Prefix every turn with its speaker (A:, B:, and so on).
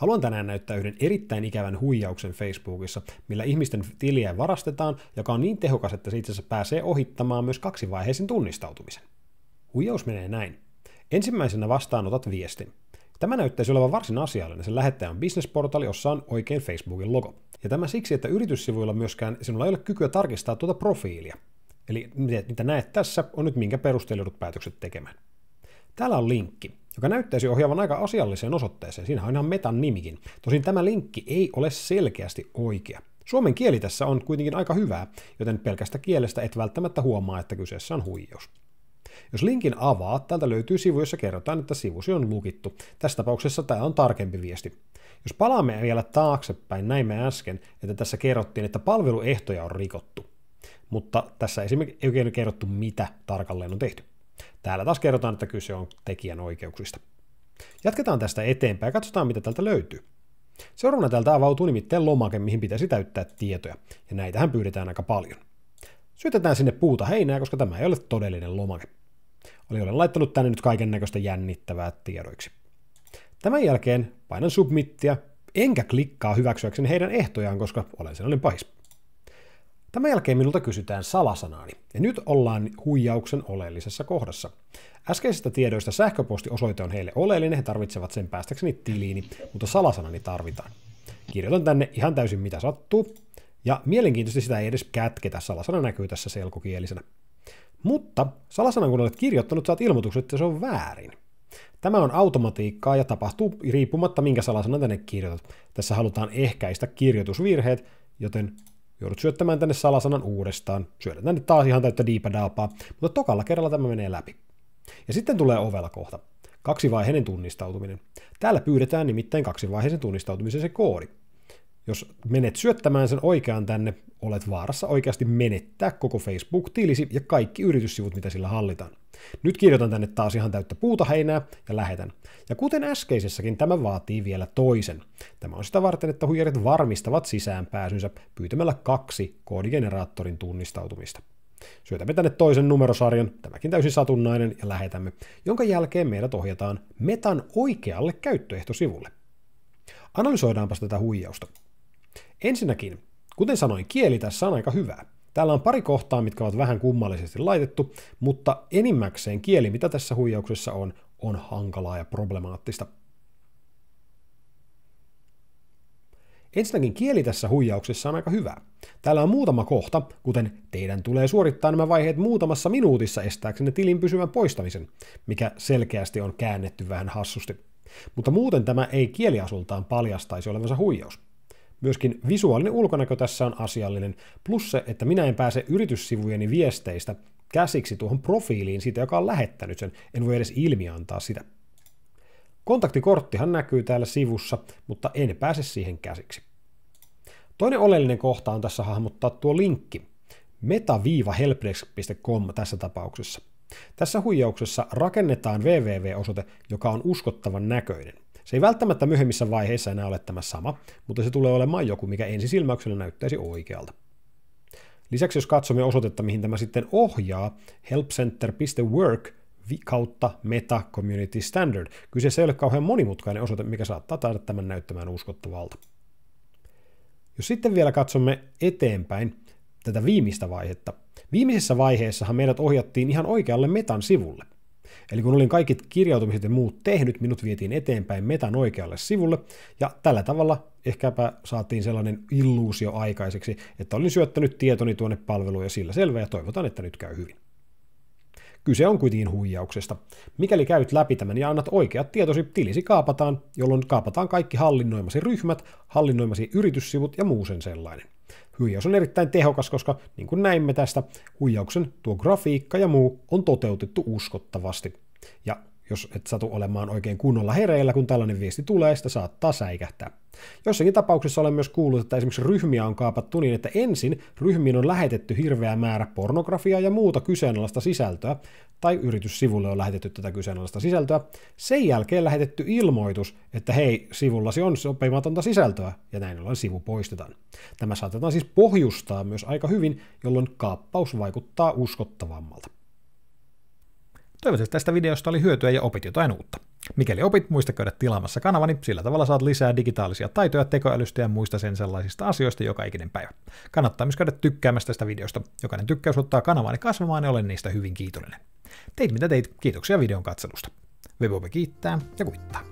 A: Haluan tänään näyttää yhden erittäin ikävän huijauksen Facebookissa, millä ihmisten tiliä varastetaan, joka on niin tehokas, että se itse asiassa pääsee ohittamaan myös kaksivaiheisen tunnistautumisen. Huijaus menee näin. Ensimmäisenä vastaanotat viestin. Tämä näyttäisi olevan varsin asiallinen. Sen lähettäjä on bisnesportaali, jossa on oikein Facebookin logo. Ja tämä siksi, että yrityssivuilla myöskään sinulla ei ole kykyä tarkistaa tuota profiilia. Eli mitä näet tässä, on nyt minkä perusteella joudut päätökset tekemään. Täällä on linkki joka näyttäisi ohjaavan aika asialliseen osoitteeseen. Siinä on ihan metan nimikin. Tosin tämä linkki ei ole selkeästi oikea. Suomen kieli tässä on kuitenkin aika hyvää, joten pelkästä kielestä et välttämättä huomaa, että kyseessä on huijaus. Jos linkin avaat, täältä löytyy sivu, jossa kerrotaan, että sivusi on lukittu. Tässä tapauksessa tämä on tarkempi viesti. Jos palaamme vielä taaksepäin, näimme äsken, että tässä kerrottiin, että palveluehtoja on rikottu. Mutta tässä ei oikein kerrottu, mitä tarkalleen on tehty. Täällä taas kerrotaan, että kyse on tekijänoikeuksista. Jatketaan tästä eteenpäin ja katsotaan, mitä täältä löytyy. Seuraavana täältä avautuu nimittäin lomake, mihin pitäisi täyttää tietoja, ja näitähän pyydetään aika paljon. Syötetään sinne puuta heinää, koska tämä ei ole todellinen lomake. Oli olen laittanut tänne nyt kaiken näköistä jännittävää tiedoiksi. Tämän jälkeen painan submittia, enkä klikkaa hyväksyäkseni heidän ehtojaan, koska olen sellainen pahis. Tämän jälkeen minulta kysytään salasanaani, ja nyt ollaan huijauksen oleellisessa kohdassa. Äskeisistä tiedoista sähköpostiosoite on heille oleellinen, he tarvitsevat sen päästäkseni tiliini, mutta salasanani tarvitaan. Kirjoitan tänne ihan täysin mitä sattuu, ja mielenkiintoisesti sitä ei edes kätketä, salasana näkyy tässä selkokielisenä. Mutta salasanan kun olet kirjoittanut, saat ilmoituksen, että se on väärin. Tämä on automatiikkaa ja tapahtuu riippumatta minkä salasanan tänne kirjoitat. Tässä halutaan ehkäistä kirjoitusvirheet, joten joudut syöttämään tänne salasanan uudestaan. Syödään, tänne taas ihan täyttä diipadaapaa, mutta tokalla kerralla tämä menee läpi. Ja sitten tulee ovella kohta. Kaksivaiheinen tunnistautuminen. Täällä pyydetään nimittäin kaksivaiheisen tunnistautumisen se koodi. Jos menet syöttämään sen oikean tänne, olet vaarassa oikeasti menettää koko Facebook-tilisi ja kaikki yrityssivut, mitä sillä hallitaan. Nyt kirjoitan tänne taas ihan täyttä puuta heinää ja lähetän. Ja kuten äskeisessäkin, tämä vaatii vielä toisen. Tämä on sitä varten, että huijarit varmistavat sisäänpääsynsä pyytämällä kaksi koodigeneraattorin tunnistautumista. Syötämme tänne toisen numerosarjan, tämäkin täysin satunnainen, ja lähetämme, jonka jälkeen meidät ohjataan metan oikealle käyttöehtosivulle. Analysoidaanpas tätä huijausta. Ensinnäkin, kuten sanoin, kieli tässä on aika hyvää. Täällä on pari kohtaa, mitkä ovat vähän kummallisesti laitettu, mutta enimmäkseen kieli, mitä tässä huijauksessa on, on hankalaa ja problemaattista. Ensinnäkin kieli tässä huijauksessa on aika hyvä. Täällä on muutama kohta, kuten teidän tulee suorittaa nämä vaiheet muutamassa minuutissa estääksenne tilin pysyvän poistamisen, mikä selkeästi on käännetty vähän hassusti. Mutta muuten tämä ei kieliasultaan paljastaisi olevansa huijaus. Myöskin visuaalinen ulkonäkö tässä on asiallinen, plus se, että minä en pääse yrityssivujeni viesteistä käsiksi tuohon profiiliin siitä, joka on lähettänyt sen. En voi edes antaa sitä. Kontaktikorttihan näkyy täällä sivussa, mutta en pääse siihen käsiksi. Toinen oleellinen kohta on tässä hahmottaa tuo linkki, meta-helpdesk.com tässä tapauksessa. Tässä huijauksessa rakennetaan www-osoite, joka on uskottavan näköinen. Se ei välttämättä myöhemmissä vaiheissa enää ole tämä sama, mutta se tulee olemaan joku, mikä ensisilmäyksellä näyttäisi oikealta. Lisäksi jos katsomme osoitetta, mihin tämä sitten ohjaa, helpcenter.work kautta Meta Community Standard. Kyseessä ei ole kauhean monimutkainen osoite, mikä saattaa taida tämän näyttämään uskottavalta. Jos sitten vielä katsomme eteenpäin tätä viimeistä vaihetta. Viimeisessä vaiheessahan meidät ohjattiin ihan oikealle Metan sivulle – Eli kun olin kaikki kirjautumiset ja muut tehnyt, minut vietiin eteenpäin metan oikealle sivulle, ja tällä tavalla ehkäpä saatiin sellainen illuusio aikaiseksi, että olin syöttänyt tietoni tuonne palveluun ja sillä selvä, ja toivotaan, että nyt käy hyvin. Kyse on kuitenkin huijauksesta. Mikäli käyt läpi tämän ja annat oikeat tietosi, tilisi kaapataan, jolloin kaapataan kaikki hallinnoimasi ryhmät, hallinnoimasi yrityssivut ja muu sen sellainen. Huijaus on erittäin tehokas, koska niin kuin näimme tästä, huijauksen tuo grafiikka ja muu on toteutettu uskottavasti. Ja jos et satu olemaan oikein kunnolla hereillä, kun tällainen viesti tulee, sitä saattaa säikähtää. Jossakin tapauksessa olen myös kuullut, että esimerkiksi ryhmiä on kaapattu niin, että ensin ryhmiin on lähetetty hirveä määrä pornografiaa ja muuta kyseenalaista sisältöä, tai yrityssivulle on lähetetty tätä kyseenalaista sisältöä, sen jälkeen lähetetty ilmoitus, että hei, sivullasi on sopimatonta sisältöä, ja näin ollen sivu poistetaan. Tämä saatetaan siis pohjustaa myös aika hyvin, jolloin kaappaus vaikuttaa uskottavammalta. Toivottavasti tästä videosta oli hyötyä ja opit jotain uutta. Mikäli opit, muista käydä tilaamassa kanavani, sillä tavalla saat lisää digitaalisia taitoja tekoälystä ja muista sen sellaisista asioista joka ikinen päivä. Kannattaa myös käydä tykkäämässä tästä videosta. Jokainen tykkäys ottaa kanavani kasvamaan ja olen niistä hyvin kiitollinen. Teit mitä teit, kiitoksia videon katselusta. Webobe kiittää ja kuittaa.